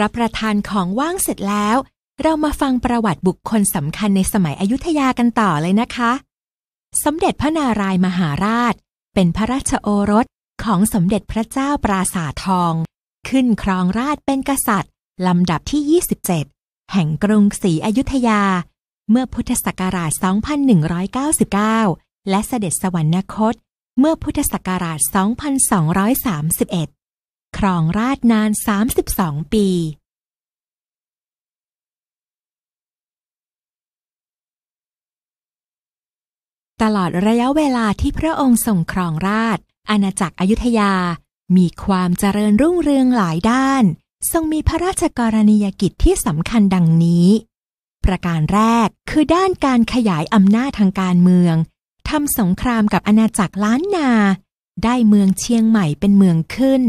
รับประทานของว่างเสร็จแล้ว เรามาฟังประวัติบุคคลสำคัญในสมัยอยุธยากันต่อเลยนะคะ สมเด็จพระนารายมหาราช เป็นพระราชโอรสของสมเด็จพระเจ้าปราสาททอง ขึ้นครองราชเป็นกษัตริย์ลำดับที่ 27 แห่งกรุงศรีอยุธยา เมื่อพุทธศักราช2199 และเสด็จสวรรคต เมื่อพุทธศักราช 2231ครองราชนาน 32 ปี ตลอดระยะเวลาที่พระองค์ทรงครองราช อาณาจักรอยุธยา มีความเจริญรุ่งเรืองหลายด้าน ทรงมีพระราชกรณียกิจที่สำคัญดังนี้ ประการแรกคือด้านการขยายอำนาจทางการเมืองทำสงครามกับอาณาจักรล้านนา ได้เมืองเชียงใหม่เป็นเมืองขึ้น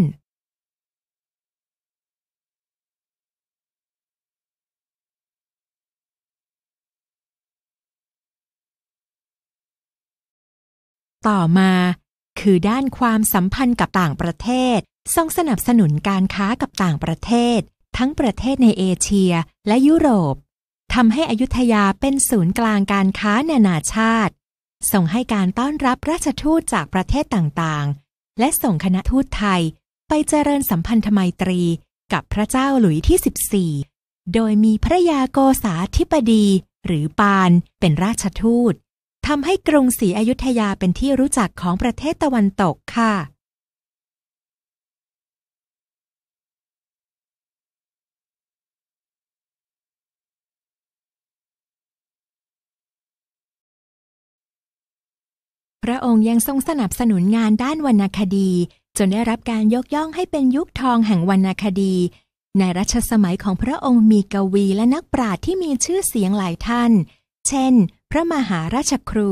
ต่อมา คือด้านความสัมพันธ์กับต่างประเทศทรงสนับสนุนการค้ากับต่างประเทศ ทั้งประเทศในเอเชียและยุโรปทำให้อยุธยาเป็นศูนย์กลางการค้านานาชาติ ส่งให้การต้อนรับราชทูตจากประเทศต่างๆ และส่งคณะทูตไทย ไปเจริญสัมพันธไมตรีกับพระเจ้าหลุยที่14โดยมีพระยาโกษาธิปดีหรือปานเป็นราชทูตทำให้กรุงศรีอยุธยาเป็นที่รู้จักของประเทศตะวันตกค่ะ พระองค์ยังทรงสนับสนุนงานด้านวรรณคดี จนได้รับการยกย่องให้เป็นยุคทองแห่งวรรณคดี ในรัชสมัยของพระองค์มีกวีและนักปราชญ์ที่มีชื่อเสียงหลายท่าน เช่นพระมหาราชครู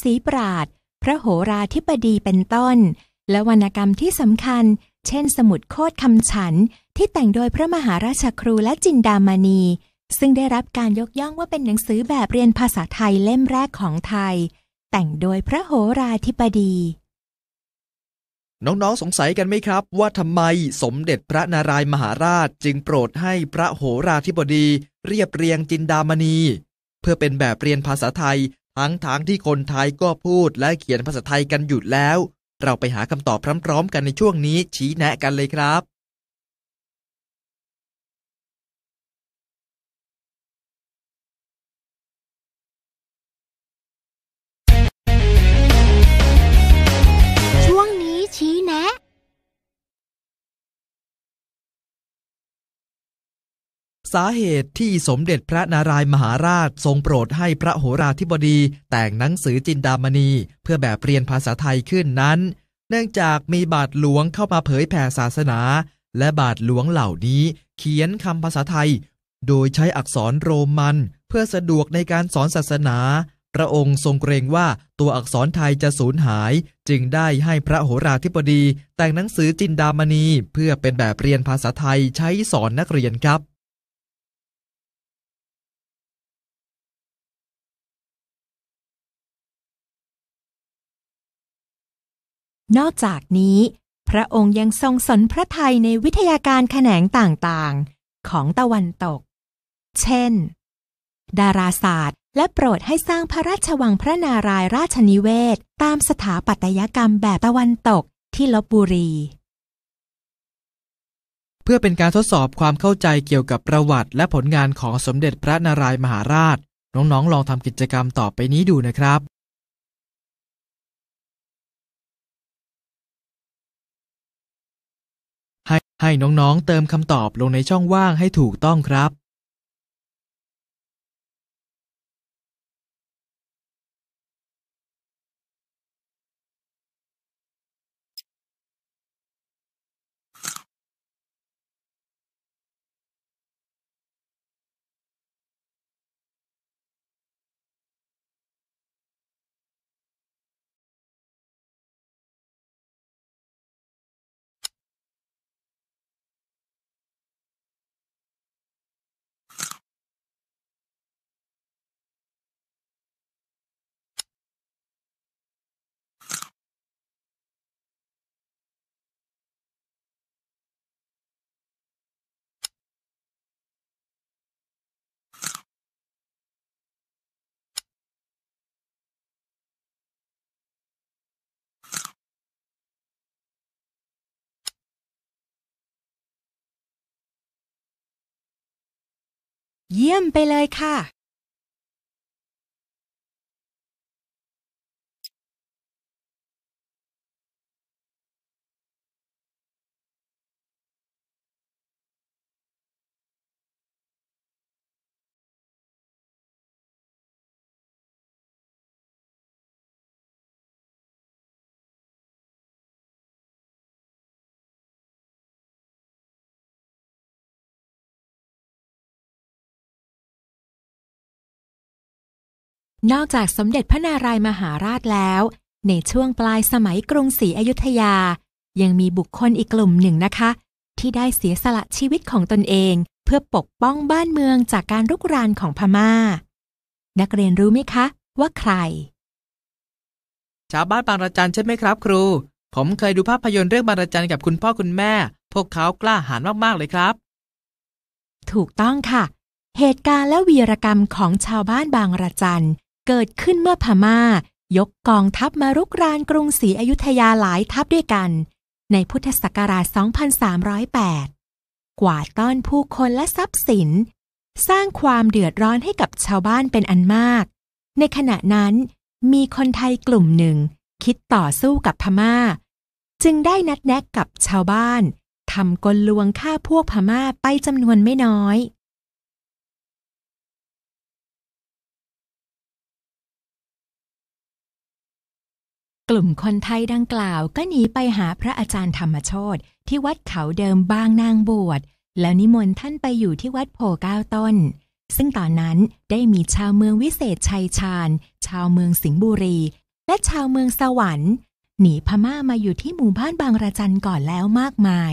ศรีปราดพระโหราธิบดีเป็นต้น และวรรณกรรมที่สำคัญ เช่นสมุดโคดคำฉัน ที่แต่งโดยพระมหาราชครูและจินดามณีซึ่งได้รับการยกย่องว่าเป็นหนังสือแบบเรียนภาษาไทยเล่มแรกของไทย แต่งโดยพระโหราธิบดี น้องๆสงสัยกันไหมครับ ว่าทำไมสมเด็จพระนารายมหาราชจึงโปรดให้พระโหราธิบดีเรียบเรียงจินดามณีเพื่อเป็นแบบเรียนภาษาไทยทั้งทางที่คนไทยก็พูดและเขียนภาษาไทยกันอยู่แล้ว เราไปหาคำตอบพร้อมๆกันในช่วงนี้ ชี้แนะกันเลยครับสาเหตุที่สมเด็จพระนารายมหาราช ทรงโปรดให้พระโหราธิบดีแต่งหนังสือจินดามณีเพื่อแบบเรียนภาษาไทยขึ้นนั้น เนื่องจากมีบาทหลวงเข้ามาเผยแผ่ศาสนา และบาทหลวงเหล่านี้ เขียนคำภาษาไทย โดยใช้อักษรโรมัน เพื่อสะดวกในการสอนศาสนา พระองค์ทรงเกรงว่าตัวอักษรไทยจะสูญหาย จึงได้ให้พระโหราธิบดี แต่งหนังสือจินดามณีเพื่อเป็นแบบเรียนภาษาไทยใช้สอนนักเรียนครับนอกจากนี้ พระองค์ยังทรงสนพระทัยในวิทยาการแขนงต่าง ๆ ของตะวันตก เช่น ดาราศาสตร์ และโปรดให้สร้างพระราชวังพระนารายราชนิเวศ ตามสถาปัตยกรรมแบบตะวันตกที่ลบบุรี เพื่อเป็นการทดสอบความเข้าใจเกี่ยวกับประวัติและผลงานของสมเด็จพระนารายมหาราช น้อง ๆ ลองทำกิจกรรมต่อไปนี้ดูนะครับให้น้องๆ เติมคำตอบลงในช่องว่างให้ถูกต้องครับเยี่ยมไปเลยค่ะนอกจากสมเด็จพระนารายมหาราชแล้ว ในช่วงปลายสมัยกรุงศรีอยุธยา ยังมีบุคคลอีกกลุ่มหนึ่งนะคะ ที่ได้เสียสละชีวิตของตนเอง เพื่อปกป้องบ้านเมืองจากการรุกรานของพมา่า นักเรียนรู้ไหมคะ ว่าใคร ชาวบ้านบางระจันใช่ไหมครับครู ผมเคยดูภาพยนตร์เรื่องบางระจันกับคุณพ่อคุณแม่ พวกเขากล้าหาญมากๆเลยครับ ถูกต้องค่ะ เหตุการณ์และวีรกรรมของชาวบ้านบางระจันเกิดขึ้นเมื่อพมา่ายกกองทัพมารุกรานกรุงศรีอยุธยาหลายทัพด้วยกัน ในพุทธศักราช 2308 กว่าต้อนผู้คนและทรัพย์สิน สร้างความเดือดร้อนให้กับชาวบ้านเป็นอันมาก ในขณะนั้นมีคนไทยกลุ่มหนึ่ง คิดต่อสู้กับพมา่า จึงได้นัดแนะกับชาวบ้านทำกลลวงฆ่าพวกพม่าไปจำนวนไม่น้อยกลุ่มคนไทยดังกล่าวก็หนีไปหาพระอาจารย์ธรรมโชตที่วัดเขาเดิมบางนางบวช แล้วนิมนต์ท่านไปอยู่ที่วัดโพก้าต้น ซึ่งตอนนั้นได้มีชาวเมืองวิเศษชัยชาญ ชาวเมืองสิงห์บุรี และชาวเมืองสวรรค์ หนีพม่ามาอยู่ที่หมู่บ้านบางระจันก่อนแล้วมากมาย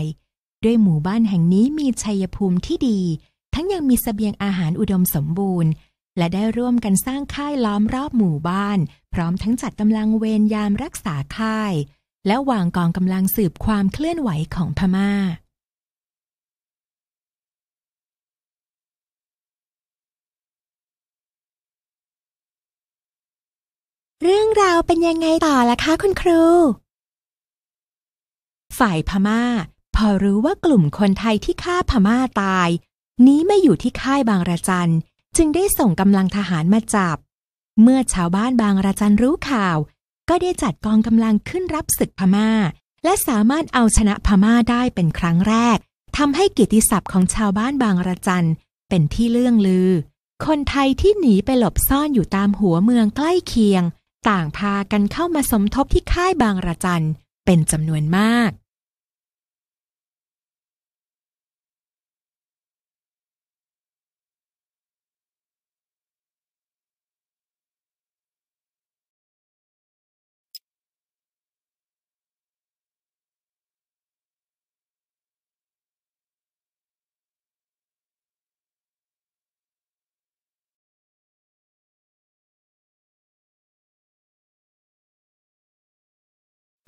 ด้วยหมู่บ้านแห่งนี้มีชัยภูมิที่ดี ทั้งยังมีสเสบียงอาหารอุดมสมบูรณ์ และได้ร่วมกันสร้างค่ายล้อมรอบหมู่บ้านร้อมทั้งจัดกำลังเวรยามรักษาค่าย และวางกองกำลังสืบความเคลื่อนไหวของพมา่า เรื่องราวเป็นยังไงต่อล่ะคะคุณครู ฝ่ายพมา่า พอรู้ว่ากลุ่มคนไทยที่ฆ่าพม่าตาย นี้ไม่อยู่ที่ค่ายบางระจันจึงได้ส่งกำลังทหารมาจับเมื่อชาวบ้านบางระจันรู้ข่าว ก็ได้จัดกองกำลังขึ้นรับศึกพมา่า และสามารถเอาชนะพม่าได้เป็นครั้งแรกทำให้กิติศัพท์ของชาวบ้านบางระจันเป็นที่เลื่องลือ คนไทยที่หนีไปหลบซ่อนอยู่ตามหัวเมืองใกล้เคียง ต่างพากันเข้ามาสมทบที่ค่ายบางระจันเป็นจำนวนมาก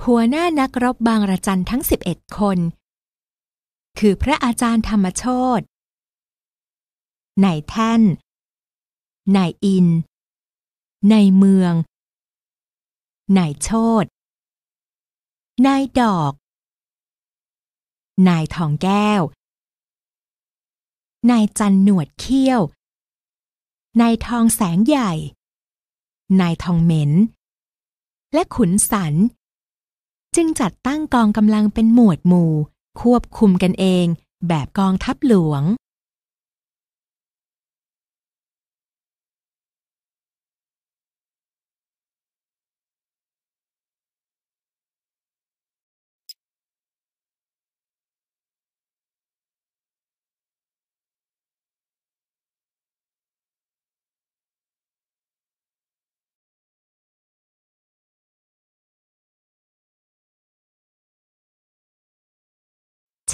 หัวหน้านักรบบางระจันทั้ง 11 คน คือพระอาจารย์ธรรมโชตนายแท่น นายอิน นายเมือง นายโชตนายดอก นายทองแก้ว นายจันหนวดเขี้ยว นายทองแสงใหญ่ นายทองเหม็น และขุนสันจึงจัดตั้งกองกำลังเป็นหมวดหมู่ ควบคุมกันเอง แบบกองทัพหลวง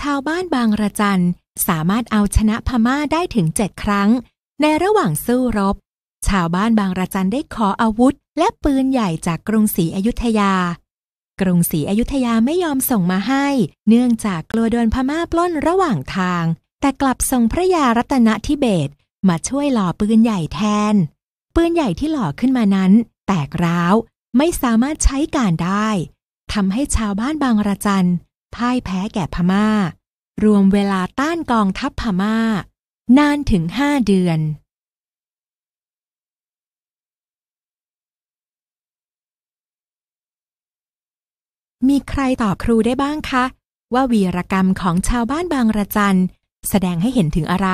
ชาวบ้านบางระจันสามารถเอาชนะพม่าได้ถึงเจ็ดครั้ง ในระหว่างสู้รบ ชาวบ้านบางระจันได้ขออาวุธ และปืนใหญ่จากกรุงศรีอยุธยา กรุงศรีอยุธยาไม่ยอมส่งมาให้ เนื่องจากกลัวโดนพม่าปล้นระหว่างทาง แต่กลับส่งพระยารัตนทิเบตมาช่วยหล่อปืนใหญ่แทน ปืนใหญ่ที่หล่อขึ้นมานั้นแตกร้าวไม่สามารถใช้การได้ทำให้ชาวบ้านบางระจันพ่ายแพ้แก่พมา่า รวมเวลาต้านกองทัพพมา่านานถึงห้าเดือน มีใครตอบครูได้บ้างคะ ว่าวีรกรรมของชาวบ้านบางระจันแสดงให้เห็นถึงอะไร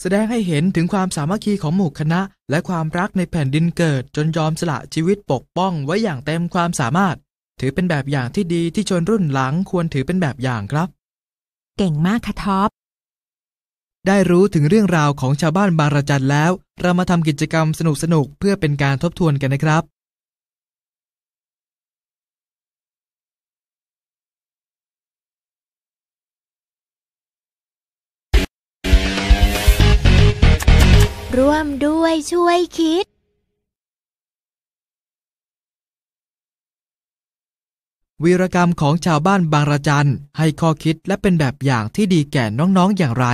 แสดงให้เห็นถึงความสามัคคีของหมู่คณะ และความรักในแผ่นดินเกิดจนยอมสละชีวิตปกป้องไว้อย่างเต็มความสามารถถือเป็นแบบอย่างที่ดีที่ชนรุ่นหลังควรถือเป็นแบบอย่างครับ เก่งมากค่ะท็อป ได้รู้ถึงเรื่องราวของชาวบ้านบางระจันแล้ว เรามาทำกิจกรรมสนุกๆ เพื่อเป็นการทบทวนกันนะครับร่วมด้วยช่วยคิดวีรกรรมของชาวบ้านบางระจันให้ข้อคิดและเป็นแบบอย่างที่ดีแก่น้องๆอย่างไร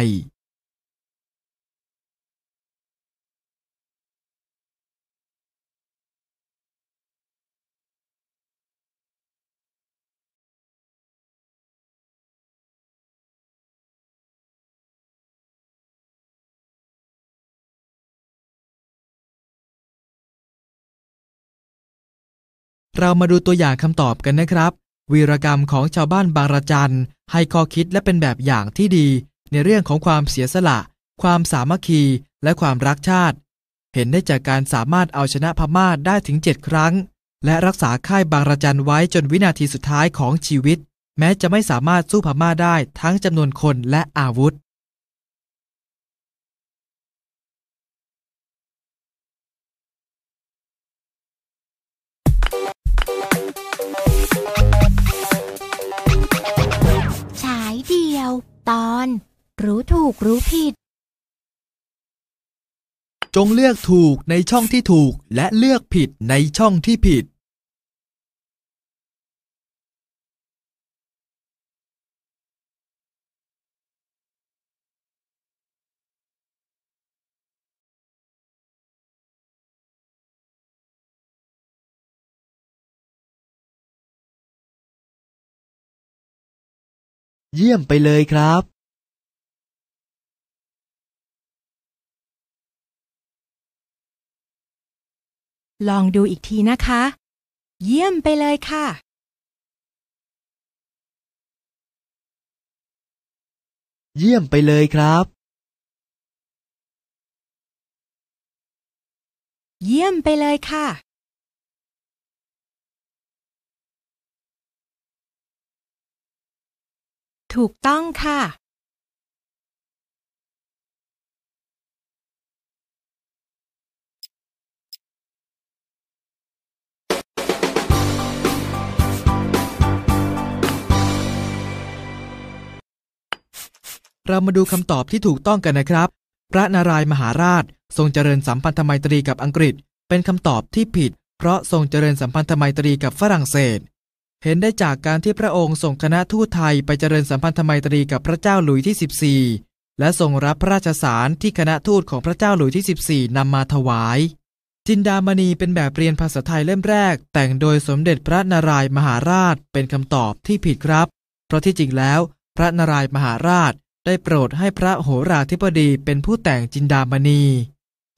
เรามาดูตัวอย่างคำตอบกันนะครับ วีรกรรมของชาวบ้านบางระจันให้ข้อคิดและเป็นแบบอย่างที่ดีในเรื่องของความเสียสละ ความสามัคคีและความรักชาติ เห็นได้จากการสามารถเอาชนะพม่าได้ถึง 7 ครั้ง และรักษาค่ายบางระจันไว้จนวินาทีสุดท้ายของชีวิต แม้จะไม่สามารถสู้พม่าได้ทั้งจำนวนคนและอาวุธตอน รู้ถูก รู้ผิด จงเลือกถูกในช่องที่ถูกและเลือกผิดในช่องที่ผิดเยี่ยมไปเลยครับ ลองดูอีกทีนะคะ เยี่ยมไปเลยค่ะ เยี่ยมไปเลยครับ เยี่ยมไปเลยค่ะถูกต้องค่ะ เรามาดูคำตอบที่ถูกต้องกันนะครับ พระนารายมหาราช ทรงเจริญสัมพันธไมตรีกับอังกฤษ เป็นคำตอบที่ผิดเพราะทรงเจริญสัมพันธไมตรีกับฝรั่งเศสเห็นได้จากการที่พระองค์ส่งคณะทูตไทยไปเจริญสัมพันธไมตรีกับพระเจ้าหลุยที่ 14 และส่งรับพระราชสารที่คณะทูตของพระเจ้าหลุยที่ 14นำมาถวาย จินดามณีเป็นแบบเรียนภาษาไทยเล่มแรกแต่งโดยสมเด็จพระนารายมหาราชเป็นคำตอบที่ผิดครับ เพราะที่จริงแล้วพระนารายมหาราชได้โปรดให้พระโหราธิบดีเป็นผู้แต่งจินดามณี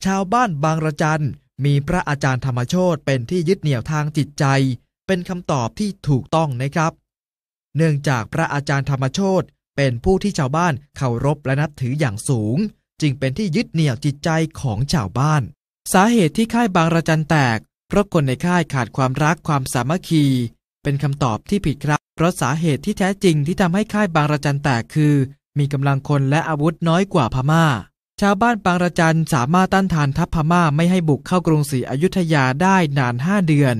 ชาวบ้านบางระจันมีพระอาจารย์ธรรมโชตเป็นที่ยึดเหนี่ยวทางจิตใจเป็นคำตอบที่ถูกต้องนะครับ เนื่องจากพระอาจารย์ธรรมโชตเป็นผู้ที่ชาวบ้านเคารพและนับถืออย่างสูง จึงเป็นที่ยึดเหนี่ยวจิตใจของชาวบ้าน สาเหตุที่ค่ายบางระจันแตกเพราะคนในค่ายขาดความรักความสามัคคี เป็นคำตอบที่ผิดครับ เพราะสาเหตุที่แท้จริงที่ทำให้ค่ายบางระจันแตกคือ มีกำลังคนและอาวุธน้อยกว่าพมา่า ชาวบ้านบางระจันสามารถต้านทานทัพพม่าไม่ให้บุกเข้ากรุงศรีอยุธยาได้นานห้าเดือน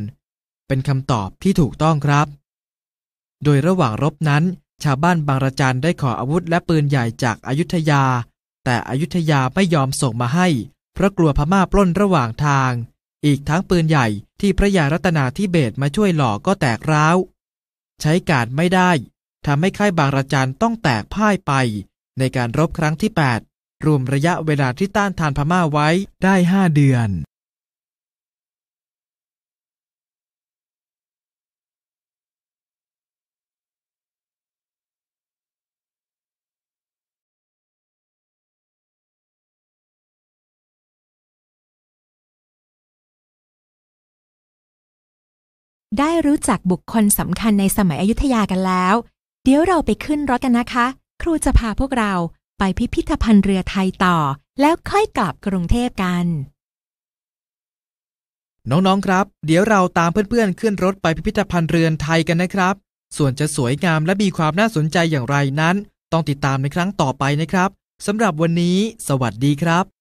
เป็นคำตอบที่ถูกต้องครับ โดยระหว่างรบนั้น ชาวบ้านบางระจันได้ขออาวุธและปืนใหญ่จากอายุทยา แต่อายุทยาไม่ยอมส่งมาให้เพราะกลัวพม่าปล้นระหว่างทาง อีกทั้งปืนใหญ่ที่พระยารัตนาทิเบตมาช่วยหล่อก็แตกร้าวใช้การไม่ได้ทำให้ค่ายบางระจันต้องแตกพ่ายไป ในการรบครั้งที่ 8 รวมระยะเวลาที่ต้านทานพม่าไว้ได้5เดือนได้รู้จักบุคคลสำคัญในสมัยอยุธยากันแล้ว เดี๋ยวเราไปขึ้นรถกันนะคะ ครูจะพาพวกเราไปพิพิธภัณฑ์เรือไทยต่อ แล้วค่อยกลับกรุงเทพกัน น้องๆครับ เดี๋ยวเราตามเพื่อนๆขึ้นรถไปพิพิธภัณฑ์เรือนไทยกันนะครับ ส่วนจะสวยงามและมีความน่าสนใจอย่างไรนั้น ต้องติดตามในครั้งต่อไปนะครับสำหรับวันนี้ สวัสดีครับ